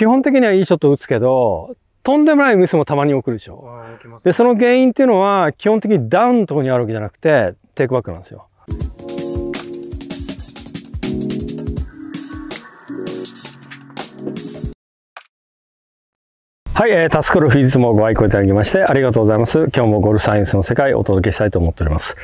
基本的にはいいショット打つけど、とんでもないミスもたまに起るでしょ。ね、で、その原因っていうのは、基本的にダウンのところにあるわけじゃなくて、テイクバックなんですよ。はい、えー、タスクルフィズもご愛顧いただきましてありがとうございます。今日もゴルフサイエンスの世界をお届けしたいと思っております。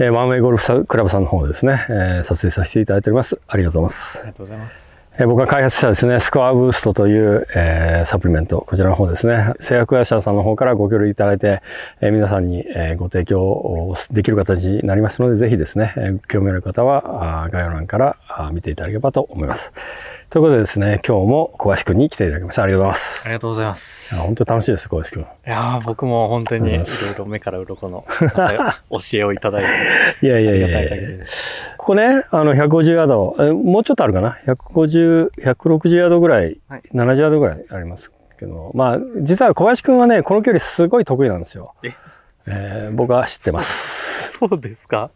えー、ワンウェイゴルフクラブさんの方ですね、えー、撮影させていただいております。ありがとうございます。ありがとうございます。え僕が開発したですね、スコアブーストという、えー、サプリメント、こちらの方ですね、製薬会社さんの方からご協力いただいて、えー、皆さんに、えー、ご提供をできる形になりますので、ぜひですね、え興味ある方はあ概要欄からあ見ていただければと思います。ということでですね、今日も小林くんに来ていただきました。ありがとうございます。ありがとうございます。いや本当に楽しいです、小林くん。いや僕も本当にいろいろ目から鱗の教えをいただいて。いやいやいやいやここね、あの、150ヤード、えもうちょっとあるかな ?150、160ヤードぐらい、はい、70ヤードぐらいありますけど、まあ、実は小林くんはね、この距離すごい得意なんですよ。ええー、僕は知ってます。そうですか。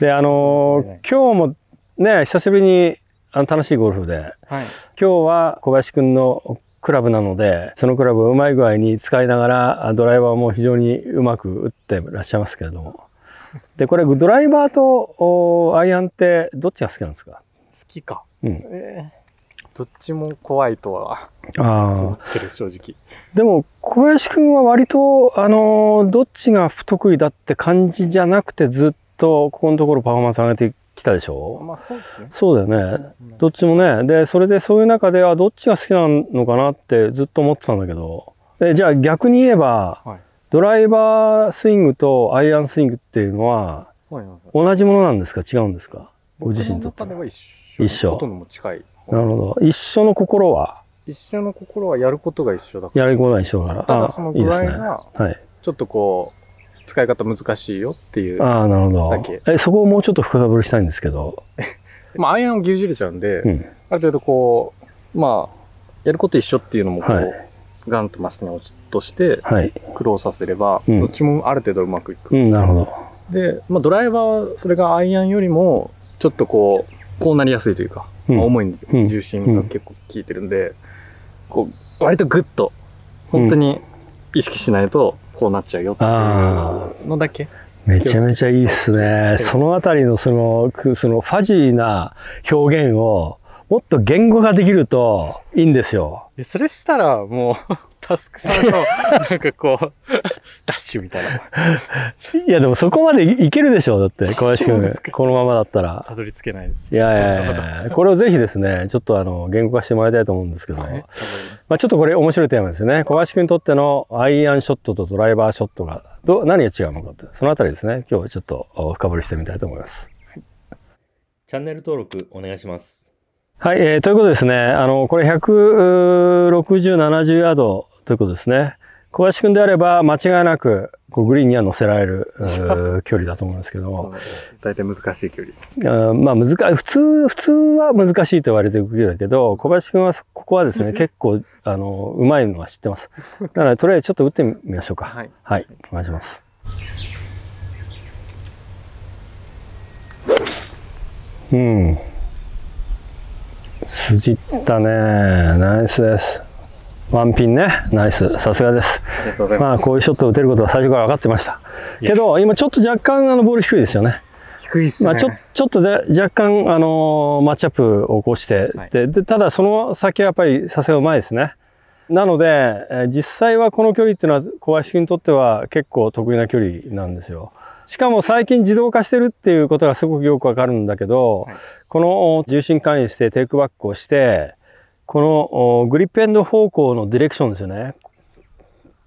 で、あのー今日もね、久しぶりにあの楽しいゴルフで、はい、今日は小林くんのクラブなので、そのクラブをうまい具合に使いながら、ドライバーも非常にうまく打ってらっしゃいますけれども。で、これ、ドライバーとアイアンって、どっちが好きなんですか好きか。うん。えー、どっちも怖いとは思ってる、正直。でも、小林くんは割と、あのー、どっちが不得意だって感じじゃなくて、ずっと、ここのところパフォーマンス上げて来たでしょまあそうですね。そうだよね。どっちもね。で、それでそういう中で、あ、どっちが好きなのかなってずっと思ってたんだけど。で、じゃあ逆に言えば、はい、ドライバースイングとアイアンスイングっていうのは、同じものなんですか違うんですかご自身とって。は一緒。ほとんども近い。なるほど。一緒の心は一緒の心はやることが一緒だから。やることが一緒だから。ただその具いいねはい、ちょっとこう、使い方難しいよっていうああ、なるほど。え、そこをもうちょっと深掘りしたいんですけど。まあ、アイアンを牛耳れちゃうんで、うん、ある程度こう、まあ、やること一緒っていうのもこう、はい、ガンとマスに落として、苦労させれば、うん、どっちもある程度うまくいく。うん、なるほど。で、まあ、ドライバーは、それがアイアンよりも、ちょっとこう、こうなりやすいというか、うんまあ、重い重心が結構効いてるんで、こう、割とグッと、本当に意識しないと、こうなっちゃうよっていうのだけ。めちゃめちゃいいっすね。そのあたりのその、そのファジーな表現をもっと言語化できるといいんですよ。それしたらもうタスクさんの、なんかこう、ダッシュみたいな。いや、でもそこまでいけるでしょう、だって、小林くん。このままだったら。たどり着けないです。いやいやいやこれをぜひですね、ちょっとあの、言語化してもらいたいと思うんですけど、ね、まあちょっとこれ面白いテーマですね。小林くんにとってのアイアンショットとドライバーショットが、ど、何が違うのかって、そのあたりですね、今日ちょっと深掘りしてみたいと思います。はい、チャンネル登録お願いします。はい、えー、ということですね。あの、これ160、70ヤードということですね。小林君であれば、間違いなく、こうグリーンには乗せられる 距離だと思うんですけど。大体難しい距離です。まあ難い。普通、普通は難しいと言われてるだけど、小林君はここはですね、結構、あの、うまいのは知ってます。だから、とりあえずちょっと打ってみましょうか。はい、はい。お願いします。うん。筋ったね。ナイスです。ワンピンね。ナイス。さすがです。ありがとうございます。まあ、こういうショットを打てることは最初から分かってました。けど、今ちょっと若干、あの、ボール低いですよね。低いっすね。まあ、ちょ、ちょっと若干、あのー、マッチアップを起こして、はい、でで、ただその先はやっぱりさすがうまいですね。なので、えー、実際はこの距離っていうのは小林君にとっては結構得意な距離なんですよ。しかも最近自動化してるっていうことがすごくよくわかるんだけど、はい、この重心管理してテイクバックをして、このグリップエンド方向のディレクションですよね。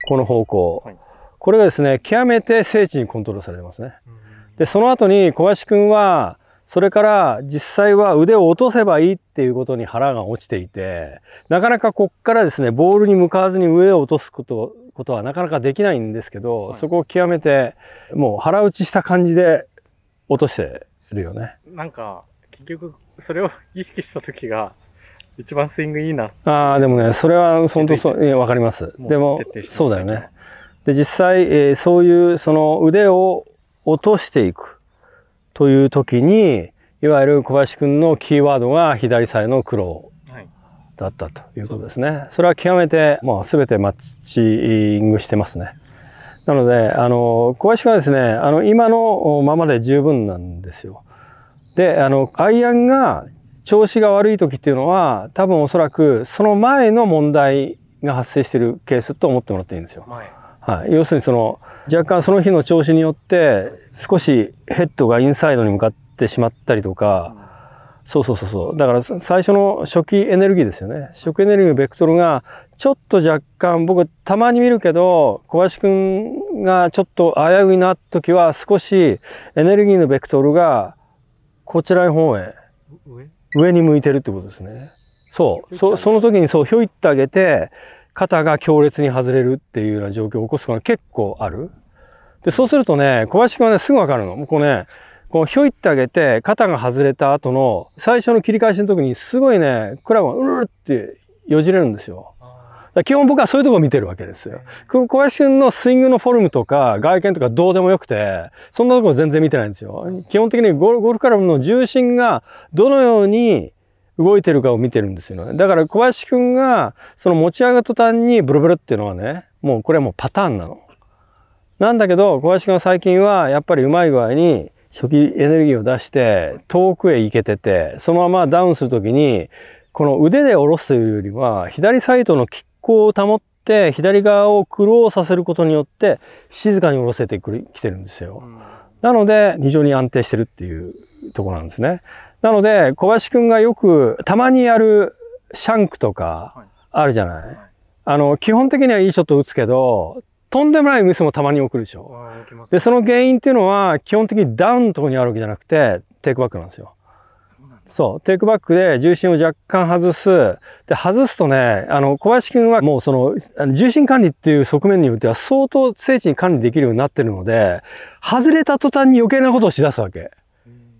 この方向。はい、これがですね、極めて精緻にコントロールされてますね。で、その後に小林くんは、それから実際は腕を落とせばいいっていうことに腹が落ちていて、なかなかこっからですね、ボールに向かわずに上を落とすことことはなかなかできないんですけど、はい、そこを極めて、もう腹打ちした感じで落としてるよね。なんか、結局、それを意識した時が、一番スイングいいな。ああ、でもね、それは本当そう、えわかります。でも、そうだよね。で、実際、えー、そういう、その腕を落としていくという時に、いわゆる小林くんのキーワードが左サイの苦労だったということですね。はい、それは極めて、もう全てマッチングしてますね。なので、あの、小林くんはですね、あの、今のままで十分なんですよ。で、あの、アイアンが調子が悪い時っていうのは多分おそらくその前の問題が発生してるケースと思ってもらっていいんですよ。はい、要するにその若干その日の調子によって少しヘッドがインサイドに向かってしまったりとか、うん、そうそうそうそうだから最初の初期エネルギーですよね初期エネルギーのベクトルがちょっと若干僕たまに見るけど小林くんがちょっと危ういな時は少しエネルギーのベクトルがこちらの方へ。上に向いてるってことですね。そう。そその時にそう、ひょいってあげて、肩が強烈に外れるっていうような状況を起こすことが結構ある。で、そうするとね、小林くんはね、すぐわかるの。もうこうね、こう、ひょいってあげて、肩が外れた後の、最初の切り返しの時に、すごいね、クラブがうるるってよじれるんですよ。基本僕はそういうとこ見てるわけですよ。小林君のスイングのフォルムとか外見とかどうでもよくて、そんなところ全然見てないんですよ。基本的にゴルフクラブの重心がどのように動いてるかを見てるんですよね。だから小林君がその持ち上げた途端にブルブルっていうのはね、もうこれはもうパターンなの。なんだけど小林君は最近はやっぱりうまい具合に初期エネルギーを出して遠くへ行けてて、そのままダウンするときにこの腕で下ろすというよりは、左サイドのキッ向を保って左側を苦労させることによって静かに下ろせてきてるんですよ。なので非常に安定してるっていうとこなんですね。なので小林くんがよくたまにやるシャンクとかあるじゃない。あの基本的にはいいショット打つけどとんでもないミスもたまに送るでしょ。でその原因っていうのは基本的にダウンのとこにあるわけじゃなくてテイクバックなんですよ。そう、テイクバックで重心を若干外す。で、外すとね、あの、小林くんはもうその、あの重心管理っていう側面によっては相当精緻に管理できるようになってるので、外れた途端に余計なことをしだすわけ。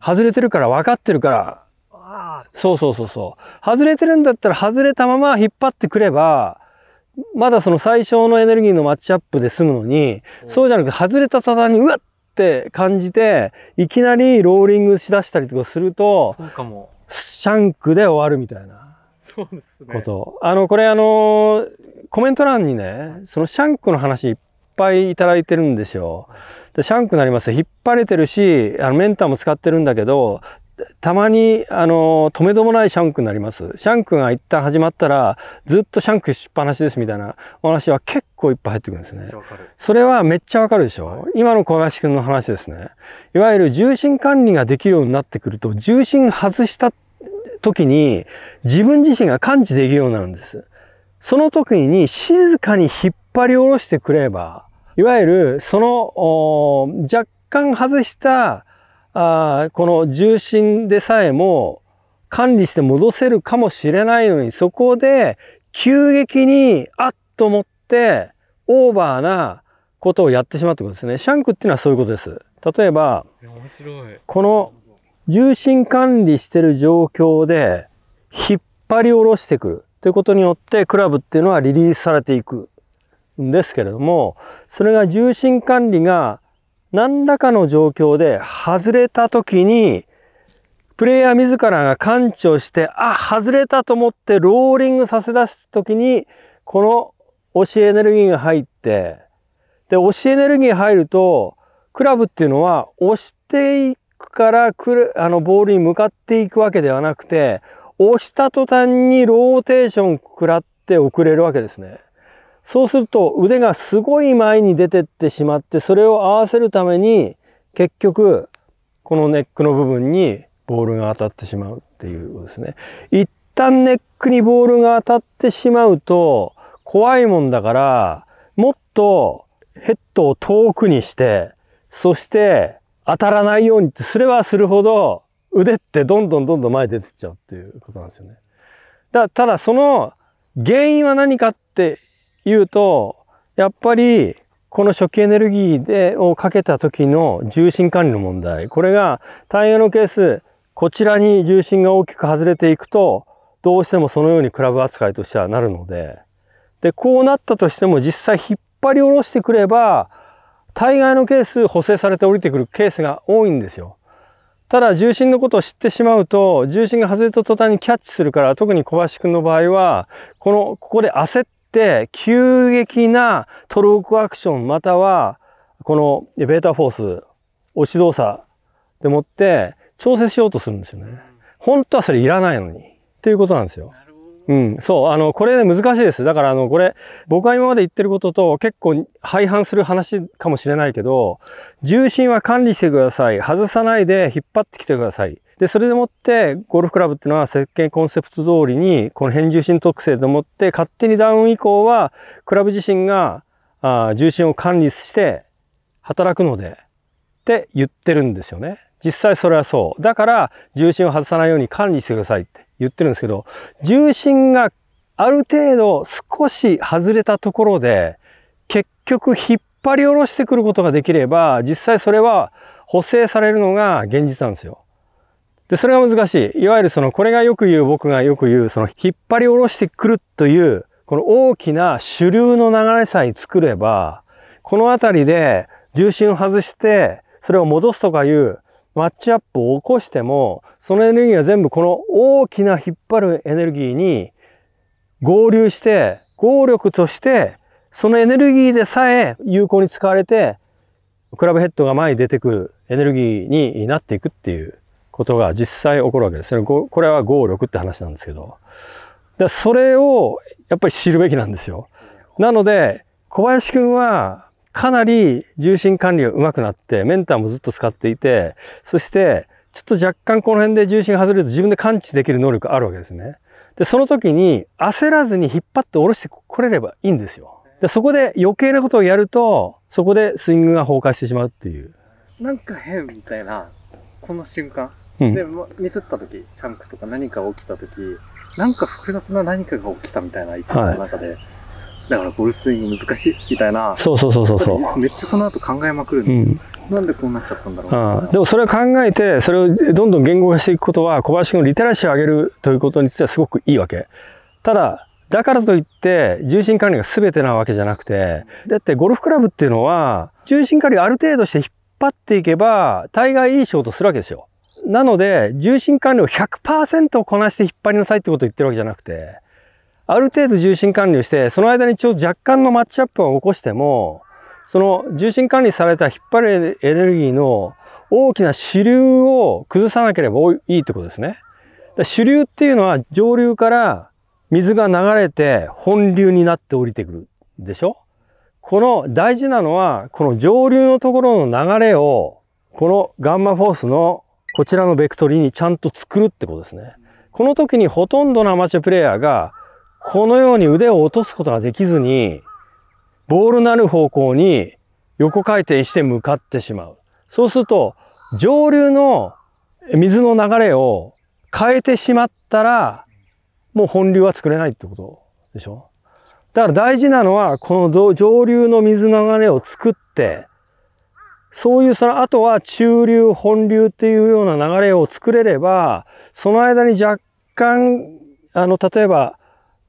外れてるから分かってるから、そうそうそうそう。外れてるんだったら外れたまま引っ張ってくれば、まだその最小のエネルギーのマッチアップで済むのに、そうじゃなくて外れた途端に、うわっって感じて、いきなりローリングしだしたりとかすると、そうかも。シャンクで終わるみたいな。そうですね。こと。あの、これあの、コメント欄にね、そのシャンクの話いっぱいいただいてるんですよ。でシャンクになります。引っ張れてるし、あのメンターも使ってるんだけど、たまに、あの、止めどもないシャンクになります。シャンクが一旦始まったら、ずっとシャンクしっぱなしですみたいなお話は結構いっぱい入ってくるんですね。それはめっちゃわかるでしょ、はい、今の小林くんの話ですね。いわゆる重心管理ができるようになってくると、重心外した時に、自分自身が感知できるようになるんです。その時に静かに引っ張り下ろしてくれば、いわゆるその、若干外したあこの重心でさえも管理して戻せるかもしれないのに、そこで急激にあっと思ってオーバーなことをやってしまうってことですね。シャンクっていうのはそういうことです。例えば、この重心管理してる状況で引っ張り下ろしてくるということによってクラブっていうのはリリースされていくんですけれども、それが重心管理が何らかの状況で外れた時に、プレイヤー自らが感知をして、あ、外れたと思ってローリングさせ出す時に、この押しエネルギーが入って、で、押しエネルギー入ると、クラブっていうのは押していくからくる、あの、ボールに向かっていくわけではなくて、押した途端にローテーション食らって遅れるわけですね。そうすると腕がすごい前に出てってしまって、それを合わせるために、結局、このネックの部分にボールが当たってしまうっていうことですね。一旦ネックにボールが当たってしまうと、怖いもんだから、もっとヘッドを遠くにして、そして当たらないようにってすればするほど、腕ってどんどんどんどん前に出てっちゃうっていうことなんですよね。だただその原因は何かって言うと、やっぱり、この初期エネルギーで、をかけた時の重心管理の問題。これが、タイヤのケース、こちらに重心が大きく外れていくと、どうしてもそのようにクラブ扱いとしてはなるので、で、こうなったとしても実際引っ張り下ろしてくれば、大概のケース補正されて降りてくるケースが多いんですよ。ただ重心のことを知ってしまうと、重心が外れた途端にキャッチするから、特に小林くんの場合は、この、ここで焦って、急激なトルクアクション、または、このベータフォース、押し動作でもって、調整しようとするんですよね。本当はそれいらないのに。ということなんですよ。うん、そう、あの、これ、ね、難しいです。だから、あの、これ、僕は今まで言ってることと結構廃反する話かもしれないけど、重心は管理してください。外さないで引っ張ってきてください。で、それでもって、ゴルフクラブっていうのは設計コンセプト通りに、この変重心特性でもって、勝手にダウン以降は、クラブ自身が、あ重心を管理して、働くので、って言ってるんですよね。実際それはそう。だから、重心を外さないように管理してくださいって言ってるんですけど、重心がある程度少し外れたところで、結局引っ張り下ろしてくることができれば、実際それは補正されるのが現実なんですよ。で、それが難しい。いわゆるその、これがよく言う、僕がよく言う、その、引っ張り下ろしてくるという、この大きな主流の流れさえ作れば、この辺りで重心を外して、それを戻すとかいうマッチアップを起こしても、そのエネルギーは全部この大きな引っ張るエネルギーに合流して、合力として、そのエネルギーでさえ有効に使われて、クラブヘッドが前に出てくるエネルギーになっていくっていうことが実際起こるわけです。ね。これは合力って話なんですけど。で、それをやっぱり知るべきなんですよ。なので、小林くんはかなり重心管理が上手くなって、メンターもずっと使っていて、そしてちょっと若干この辺で重心が外れると自分で感知できる能力あるわけですね。で、その時に焦らずに引っ張って下ろしてこれればいいんですよ。で、そこで余計なことをやると、そこでスイングが崩壊してしまうっていう。なんか変みたいなこの瞬間、うん、で、ミスった時、シャンクとか何か起きた時、なんか複雑な何かが起きたみたいな一番の中で、はい、だからゴルフスイング難しいみたいな。そうそうそうそうそう。めっちゃその後考えまくるんですよ。うん、なんでこうなっちゃったんだろうでもそれを考えて、それをどんどん言語化していくことは、小林君のリテラシーを上げるということについてはすごくいいわけ。ただ、だからといって、重心管理が全てなわけじゃなくて、だってゴルフクラブっていうのは、重心管理がある程度して引っ張っていけば、大概いい仕事するわけですよ。なので、重心管理を100%こなして引っ張りなさいってことを言ってるわけじゃなくて、ある程度重心管理をして、その間に一応若干のマッチアップを起こしても、その重心管理された引っ張るエネルギーの大きな主流を崩さなければいいってことですね。主流っていうのは上流から水が流れて本流になって降りてくるでしょこの大事なのは、この上流のところの流れを、このガンマフォースのこちらのベクトリーにちゃんと作るってことですね。この時にほとんどのアマチュアプレイヤーが、このように腕を落とすことができずに、ボールなる方向に横回転して向かってしまう。そうすると、上流の水の流れを変えてしまったら、もう本流は作れないってことでしょだから大事なのは、この上流の水流れを作って、そういうその、あとは中流、本流っていうような流れを作れれば、その間に若干、あの、例えば、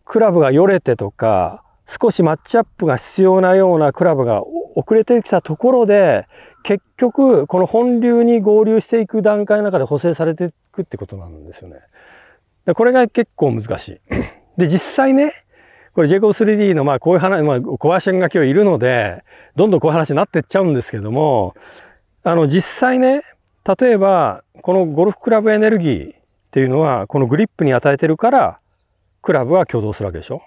クラブがよれてとか、少しマッチアップが必要なようなクラブが遅れてきたところで、結局、この本流に合流していく段階の中で補正されていくってことなんですよね。でこれが結構難しい。で、実際ね、これ JCOB3D のまあこういう話、まあ小林が今日いるので、どんどんこういう話になってっちゃうんですけども、あの実際ね、例えばこのゴルフクラブエネルギーっていうのはこのグリップに与えてるからクラブは挙動するわけでしょ。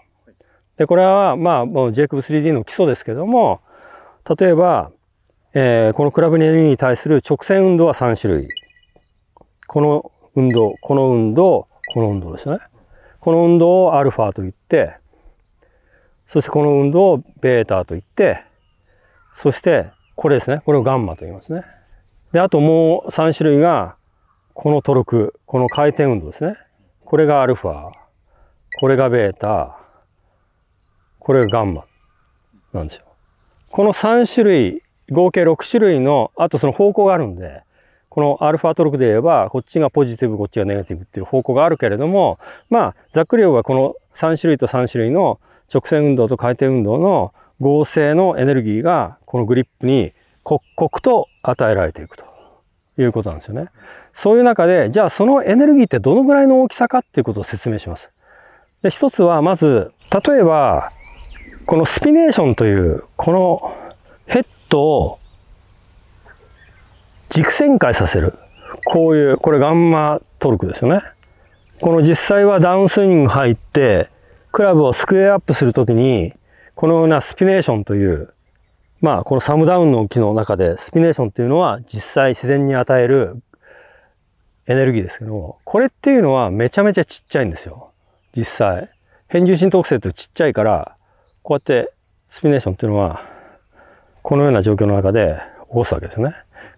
で、これはまあもう JCOB3D の基礎ですけども、例えば、えー、このクラブエネルギーに対する直線運動は3種類。この運動、この運動、この運動ですね。この運動をアルファと言って、そしてこの運動をベータと言って、そしてこれですね。これをガンマと言いますね。で、あともう3種類が、このトルク、この回転運動ですね。これがアルファ、これがベータ、これがガンマなんですよ。この3種類、合計6種類の、あとその方向があるんで、このアルファトルクで言えば、こっちがポジティブ、こっちがネガティブっていう方向があるけれども、まあ、ざっくり言えばこの3種類と3種類の直線運動と回転運動の合成のエネルギーがこのグリップに刻々と与えられていくということなんですよね。そういう中で、じゃあそのエネルギーってどのぐらいの大きさかっていうことを説明します。で、一つはまず、例えば、このスピネーションという、このヘッドを軸旋回させる。こういう、これガンマトルクですよね。この実際はダウンスイング入って、クラブをスクエアアップするときに、このようなスピネーションという、まあ、このサムダウンの木の中で、スピネーションというのは実際自然に与えるエネルギーですけども、これっていうのはめちゃめちゃちっちゃいんですよ。実際。変重心特性ってちっちゃいから、こうやってスピネーションっていうのは、このような状況の中で起こすわけですね。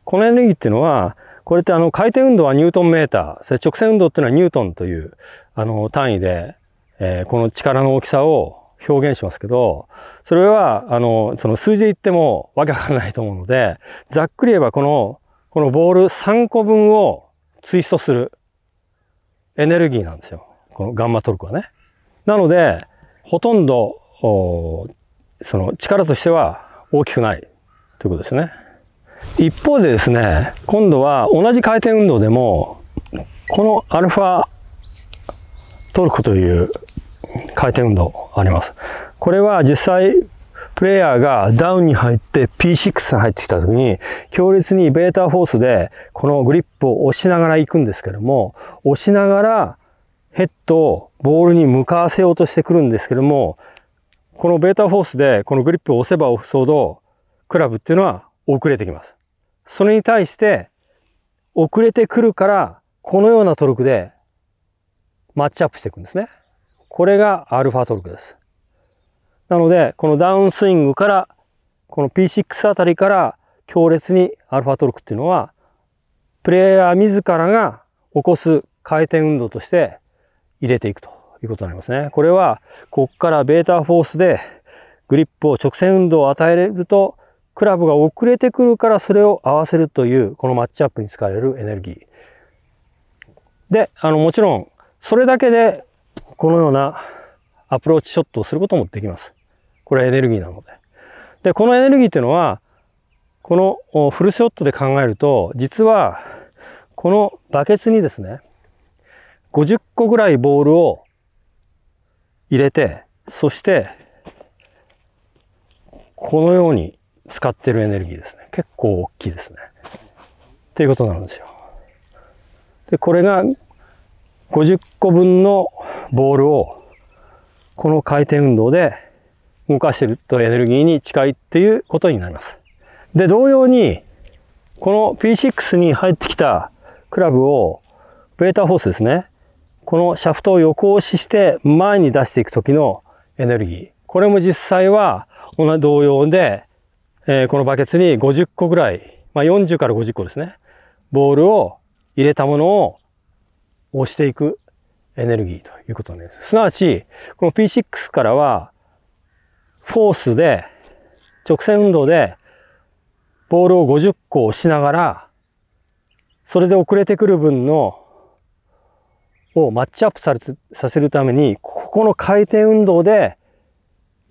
このエネルギーっていうのは、これってあの回転運動はニュートンメーター、それ直線運動っていうのはニュートンというあの単位で、えー、この力の大きさを表現しますけど、それは、あの、その数字で言ってもわけわかんないと思うので、ざっくり言えばこの、このボール3個分をツイストするエネルギーなんですよ。このガンマトルクはね。なので、ほとんど、その力としては大きくないということですね。一方でですね、今度は同じ回転運動でも、このアルファトルクという回転運動あります。これは実際、プレイヤーがダウンに入って P6 に入ってきた時に、強烈にベータフォースでこのグリップを押しながら行くんですけども、押しながらヘッドをボールに向かわせようとしてくるんですけども、このベータフォースでこのグリップを押せば押すほど、クラブっていうのは遅れてきます。それに対して、遅れてくるから、このようなトルクでマッチアップしていくんですね。これがァトルクです。なので、このダウンスイングから、この P6 あたりから強烈にアルファトルクっていうのは、プレイヤー自らが起こす回転運動として入れていくということになりますね。これは、こっからベータフォースでグリップを直線運動を与えれると、クラブが遅れてくるからそれを合わせるという、このマッチアップに使われるエネルギー。で、あの、もちろん、それだけでこのようなアプローチショットをすることもできます。これはエネルギーなので。で、このエネルギーっていうのは、このフルショットで考えると、実は、このバケツにですね、50個ぐらいボールを入れて、そして、このように使ってるエネルギーですね。結構大きいですね。っていうことなんですよ。で、これが50個分のボールをこの回転運動で動かしてるとエネルギーに近いっていうことになります。で、同様にこの P6 に入ってきたクラブをベータフォースですね。このシャフトを横押しして前に出していく時のエネルギー。これも実際は同じ同様で、えー、このバケツに50個ぐらい、まあ、40から50個ですね。ボールを入れたものを押していくエネルギーということになります。すなわち、この P6 からは、フォースで、直線運動で、ボールを50個押しながら、それで遅れてくる分の、をマッチアップされてさせるために、ここの回転運動で、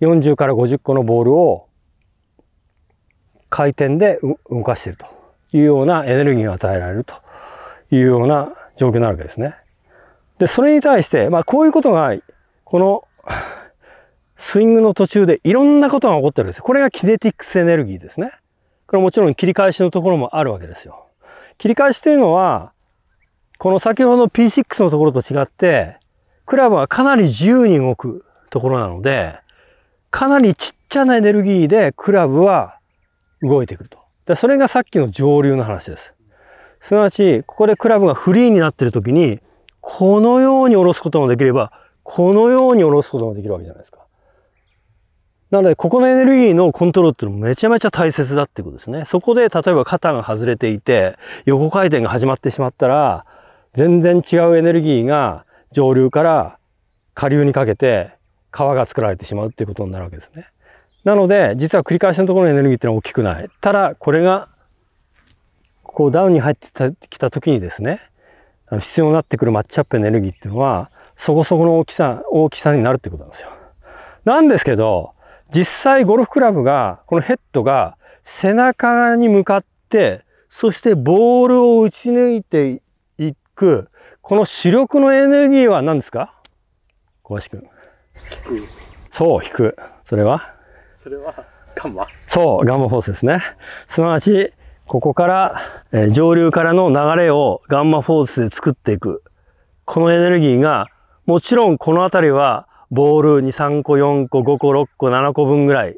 40から50個のボールを回転で動かしているというようなエネルギーを与えられるというような状況になるわけですね。で、それに対して、まあこういうことが、このスイングの途中でいろんなことが起こってるんです。これがキネティックスエネルギーですね。これもちろん切り返しのところもあるわけですよ。切り返しというのは、この先ほどの P6 のところと違って、クラブはかなり自由に動くところなので、かなりちっちゃなエネルギーでクラブは動いてくると。でそれがさっきの上流の話です。すなわち、ここでクラブがフリーになっている時に、このように下ろすこともできれば、このように下ろすこともできるわけじゃないですか。なので、ここのエネルギーのコントロールっていうのめちゃめちゃ大切だっていうことですね。そこで、例えば肩が外れていて、横回転が始まってしまったら、全然違うエネルギーが上流から下流にかけて川が作られてしまうっていうことになるわけですね。なので、実は繰り返しのところのエネルギーっていうのは大きくない。ただ、これがこうダウンに入ってきた時にですね、必要になってくるマッチアップエネルギーっていうのは、そこそこの大きさ、大きさになるってことなんですよ。なんですけど、実際ゴルフクラブが、このヘッドが背中に向かって、そしてボールを打ち抜いていく、この主力のエネルギーは何ですか小橋くん。引く。そう、引く。それはそれは、ガンマ。そう、ガンマフォースですね。すなわち、ここから、えー、上流からの流れをガンマフォースで作っていく。このエネルギーが、もちろんこの辺りはボール2、3個、4個、5個、6個、7個分ぐらい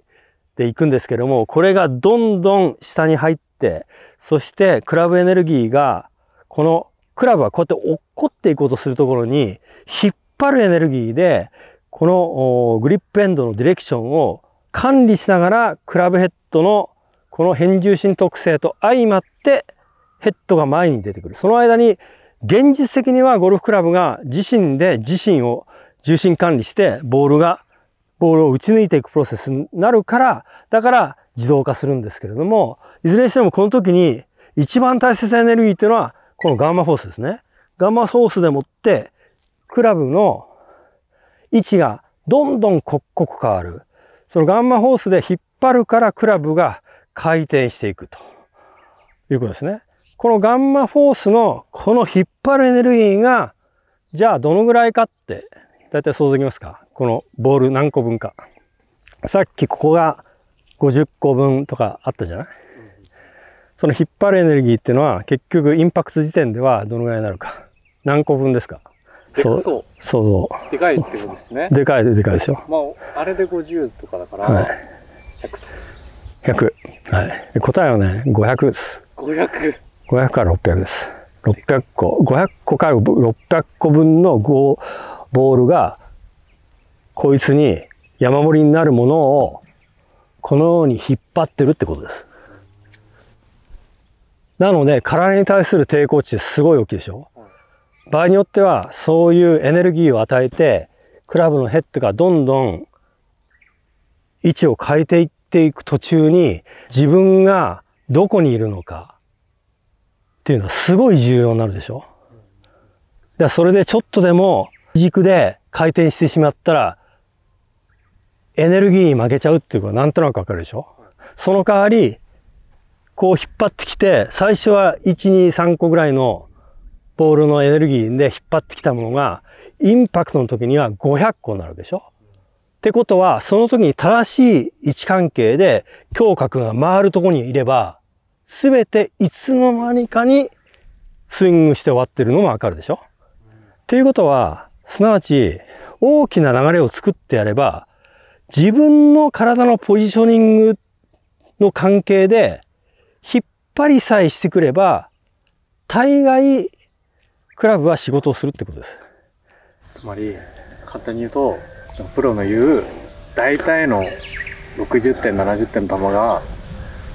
でいくんですけども、これがどんどん下に入って、そしてクラブエネルギーが、このクラブはこうやって落っこっていこうとするところに、引っ張るエネルギーで、このグリップエンドのディレクションを管理しながらクラブヘッドのこの変重心特性と相まってヘッドが前に出てくる。その間に現実的にはゴルフクラブが自身で自身を重心管理してボールが、ボールを打ち抜いていくプロセスになるから、だから自動化するんですけれども、いずれにしてもこの時に一番大切なエネルギーっていうのはこのガンマフォースですね。ガンマフォースでもってクラブの位置がどんどん刻々変わる。そのガンマフォースで引っ張るからクラブが回転していくということですね。このガンマフォースのこの引っ張るエネルギーが、じゃあどのぐらいかって、だいたい想像できますかこのボール何個分か。さっきここが50個分とかあったじゃないその引っ張るエネルギーっていうのは結局インパクト時点ではどのぐらいになるか。何個分ですかそう。そうそう。でかいってことですね。でかいででかいですよ。まあ、あれで50とかだから、はい、100とか。100。はい。答えはね、500です。500?500 から600です。600個。500個から600個分のボールが、こいつに山盛りになるものを、このように引っ張ってるってことです。なので、体に対する抵抗値すごい大きいでしょ場合によっては、そういうエネルギーを与えて、クラブのヘッドがどんどん位置を変えていってていく途中に自分がどこにいるのかっていうのはすごい重要になるでしょだそれでちょっとでも軸で回転してしまったらエネルギーに負けちゃうっていうのはなんとなくわかるでしょその代わりこう引っ張ってきて最初は123個ぐらいのボールのエネルギーで引っ張ってきたものがインパクトの時には500個になるでしょってことは、その時に正しい位置関係で、胸郭が回るとこにいれば、すべていつの間にかにスイングして終わってるのもわかるでしょっていうことは、すなわち、大きな流れを作ってやれば、自分の体のポジショニングの関係で、引っ張りさえしてくれば、大概、クラブは仕事をするってことです。つまり、簡単に言うと、プロの言う大体の60点70点の球が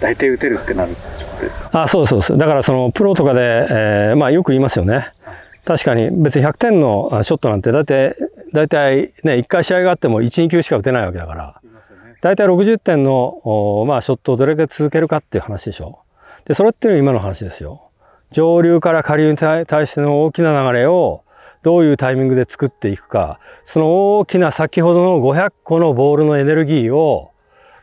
大体打てるってなるってことですかあそうそうそうだからそのプロとかで、えー、まあよく言いますよね確かに別に100点のショットなんて大体大体ね1回試合があっても12球しか打てないわけだから大体60点のまあ、ショットをどれだけ続けるかっていう話でしょでそれっていうのは今の話ですよ上流から下流に対しての大きな流れをどういうタイミングで作っていくか、その大きな先ほどの500個のボールのエネルギーを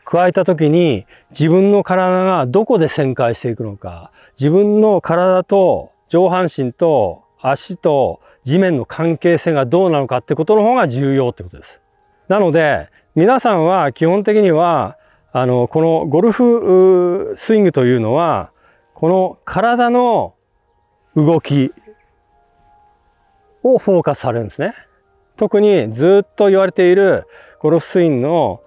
加えた時に自分の体がどこで旋回していくのか、自分の体と上半身と足と地面の関係性がどうなのかってことの方が重要ってことです。なので、皆さんは基本的には、あの、このゴルフスイングというのは、この体の動き、をフォーカスされるんですね。特にずっと言われているゴルフスイングの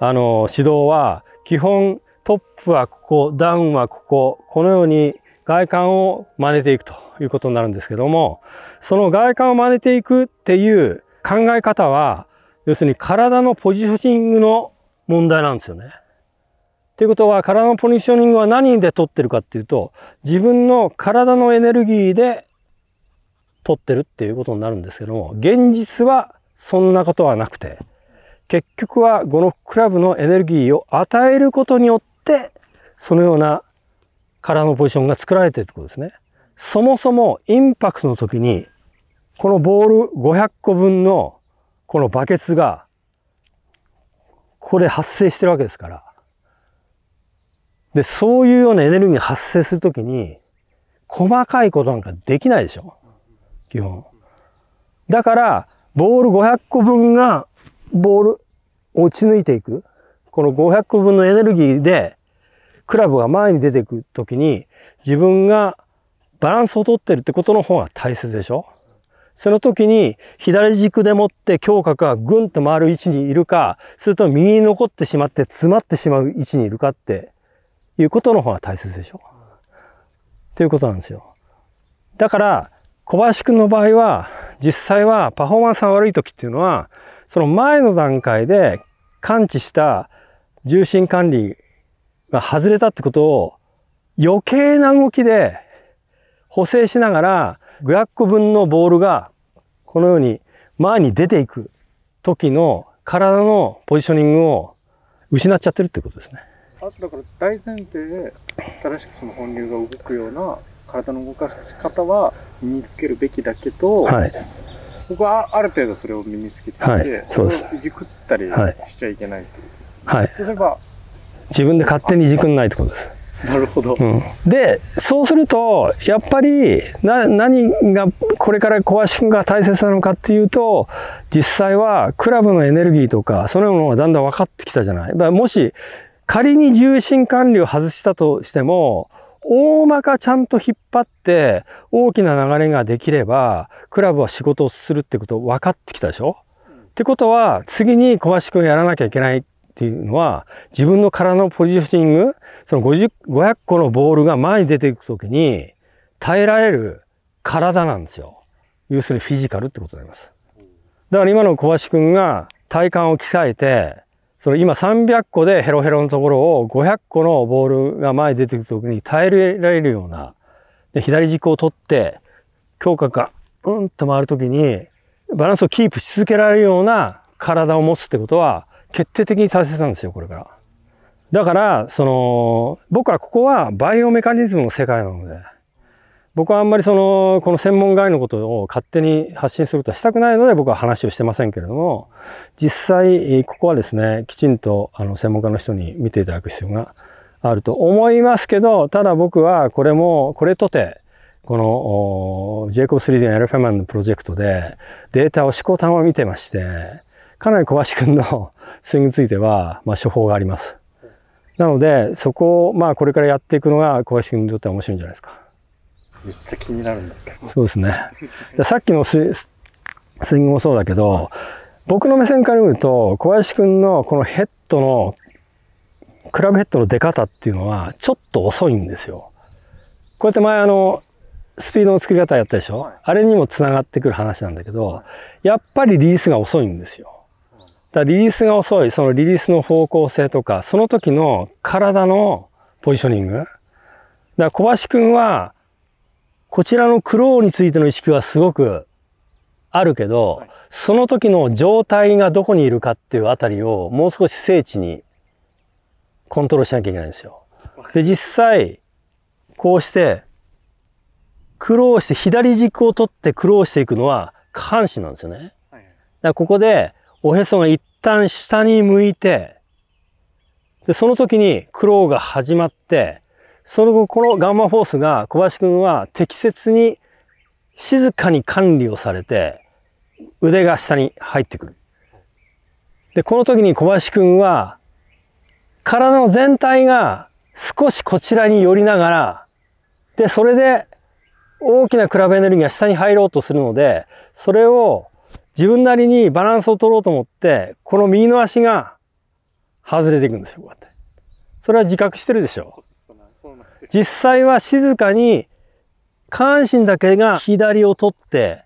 あの指導は基本トップはここ、ダウンはここ、このように外観を真似ていくということになるんですけども、その外観を真似ていくっていう考え方は、要するに体のポジショニングの問題なんですよね。ということは、体のポジショニングは何で取ってるかっていうと、自分の体のエネルギーで取ってるっていうことになるんですけども、現実はそんなことはなくて、結局はこのクラブのエネルギーを与えることによって、そのような体のポジションが作られているということですね。そもそもインパクトの時に、このボール500個分のこのバケツが、ここで発生してるわけですから。で、そういうようなエネルギーが発生するときに、細かいことなんかできないでしょ。基本。だから、ボール500個分が、ボール、落ち抜いていく。この500個分のエネルギーで、クラブが前に出ていくときに、自分がバランスを取ってるってことの方が大切でしょその時に左軸でもって胸郭がぐんと回る位置にいるか、それと右に残ってしまって詰まってしまう位置にいるかっていうことの方が大切でしょということなんですよ。だから、小林くんの場合は、実際はパフォーマンスが悪い時っていうのは、その前の段階で感知した重心管理が外れたってことを余計な動きで補正しながら500個分のボールがこのように前に出ていく時の体のポジショニングを失っちゃってるってことですね。あだから大前提で正しくその本流が動くような体の動かし方は身につけるべきだけど、はい、僕はある程度それを身につけていて、はい、そうですいじくったりしちゃいけないってことです、ね、はい、そうすれば自分で勝手にいじくんないってことですなるほど、うん、でそうするとやっぱりな何がこれから小林君が大切なのかっていうと実際はクラブのエネルギーとかそのものがだんだん分かってきたじゃない。もし仮に重心管理を外したとしても大まかちゃんと引っ張って大きな流れができれば、クラブは仕事をするってこと分かってきたでしょ、うん、ってことは、次に小橋くんやらなきゃいけないっていうのは、自分の体のポジショニング、その50、500個のボールが前に出ていくときに、耐えられる体なんですよ。要するにフィジカルってことになります。だから今の小橋くんが体幹を鍛えて、その今300個でヘロヘロのところを500個のボールが前に出てくるときに耐えられるような、で左軸を取って、強化がうんと回るときに、バランスをキープし続けられるような体を持つってことは、決定的に大切なんですよ、これから。だから、その、僕はここはバイオメカニズムの世界なので、僕はあんまりその、この専門外のことを勝手に発信することはしたくないので僕は話をしてませんけれども、実際、ここはですね、きちんとあの専門家の人に見ていただく必要があると思いますけど、ただ僕はこれも、これとて、この JCOB3D のエルフェマンのプロジェクトでデータを思考端を見てまして、かなり小橋んの スイングについては、まあ、処方があります。なので、そこを、まあ、これからやっていくのが小橋んにとっては面白いんじゃないですか。めっちゃ気になるんですけど。そうですね。さっきのススイングもそうだけど、僕の目線から見ると、小林くんのこのヘッドの、クラブヘッドの出方っていうのは、ちょっと遅いんですよ。こうやって前あの、スピードの作り方やったでしょ、はい、あれにも繋がってくる話なんだけど、やっぱりリリースが遅いんですよ。だからリリースが遅い、そのリリースの方向性とか、その時の体のポジショニング。だから小橋くんは、こちらの苦労についての意識はすごくあるけど、その時の状態がどこにいるかっていうあたりをもう少し精緻にコントロールしなきゃいけないんですよ。で、実際、こうして、苦労して左軸を取って苦労していくのは下半身なんですよね。だからここでおへそが一旦下に向いて、で、その時に苦労が始まって、その後、このガンマフォースが小林くんは適切に静かに管理をされて、腕が下に入ってくる。で、この時に小林くんは、体の全体が少しこちらに寄りながら、で、それで大きなクラブエネルギーが下に入ろうとするので、それを自分なりにバランスを取ろうと思って、この右の足が外れていくんですよ、こうやって。それは自覚してるでしょう。実際は静かに下半身だけが左を取って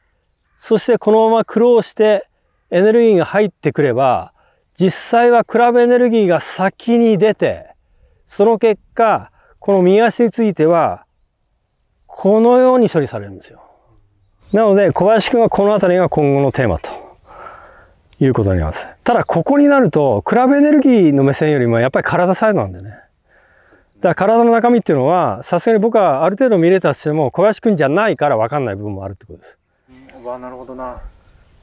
そしてこのまま苦労してエネルギーが入ってくれば実際はクラブエネルギーが先に出てその結果この右足についてはこのように処理されるんですよ。なので小林くんはこの辺りが今後のテーマということになります。ただここになるとクラブエネルギーの目線よりもやっぱり体サイドなんでね。だから体の中身っていうのは、さすがに僕はある程度見れたとしても、小林くんじゃないから分かんない部分もあるってことです。うん、わなるほどな。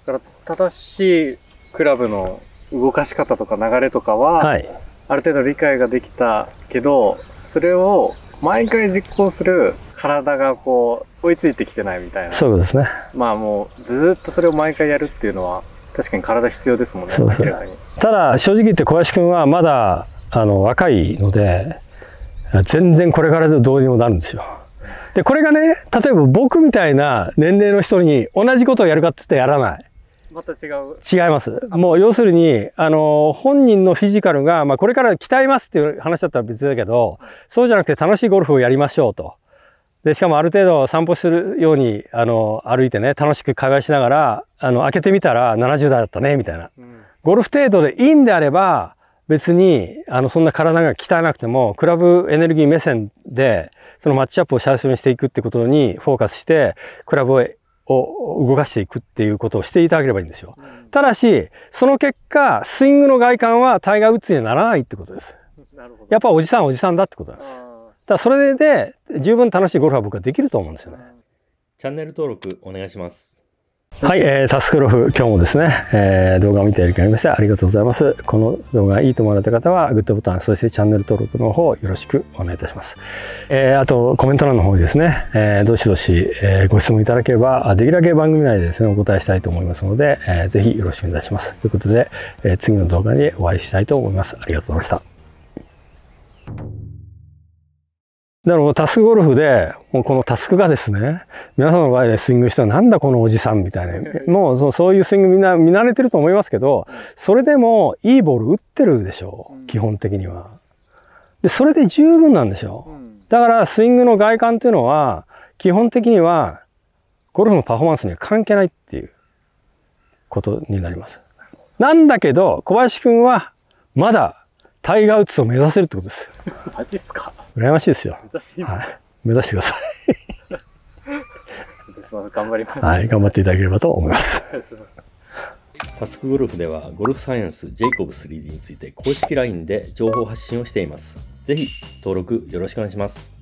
だから正しいクラブの動かし方とか流れとかは、はい、ある程度理解ができたけど、それを毎回実行する体がこう追いついてきてないみたいな。そうですね。まあもうずっとそれを毎回やるっていうのは確かに体必要ですもんね。そうそうただ正直言って小林君はまだあの若いので、全然これからでどうにもなるんですよ。で、これがね、例えば僕みたいな年齢の人に同じことをやるかって言ってやらない。また違う違います。もう要するに、あの、本人のフィジカルが、まあこれから鍛えますっていう話だったら別だけど、そうじゃなくて楽しいゴルフをやりましょうと。で、しかもある程度散歩するように、あの、歩いてね、楽しく会話しながら、あの、開けてみたら70代だったね、みたいな。ゴルフ程度でいいんであれば、別に、あの、そんな体が鍛えなくても、クラブエネルギー目線で、そのマッチアップを最初にしていくってことにフォーカスして、クラブを動かしていくっていうことをしていただければいいんですよ。ただし、その結果、スイングの外観はタイガー・にはならないってことです。やっぱおじさんおじさんだってことなんです。ただそれで十分楽しいゴルフは僕はできると思うんですよね。チャンネル登録お願いします。はい、えー、タスクロフ、今日もですね、えー、動画を見ていただきましてありがとうございます。この動画がいいと思われた方は、グッドボタン、そしてチャンネル登録の方、よろしくお願いいたします。えー、あと、コメント欄の方ですね、えー、どしどし、えー、ご質問いただければ、できるだけ番組内でですね、お答えしたいと思いますので、えー、ぜひよろしくお願いします。ということで、えー、次の動画にお会いしたいと思います。ありがとうございました。だからタスクゴルフで、もうこのタスクがですね、皆さんの場合でスイングしてらなんだこのおじさんみたいな。もうそういうスイングみんな見慣れてると思いますけど、それでもいいボール打ってるでしょう。基本的には。で、それで十分なんでしょう。だからスイングの外観っていうのは、基本的にはゴルフのパフォーマンスには関係ないっていうことになります。なんだけど、小林くんはまだタイガー・ウッズを目指せるってことです。マジっすか羨ましいですよ。目指していいですか、はい、目指してください。私も頑張ります。はい、頑張っていただければと思います。タスクゴルフではゴルフサイエンスジェイコブ 3D について公式 LINE で情報発信をしています。ぜひ登録よろしくお願いします。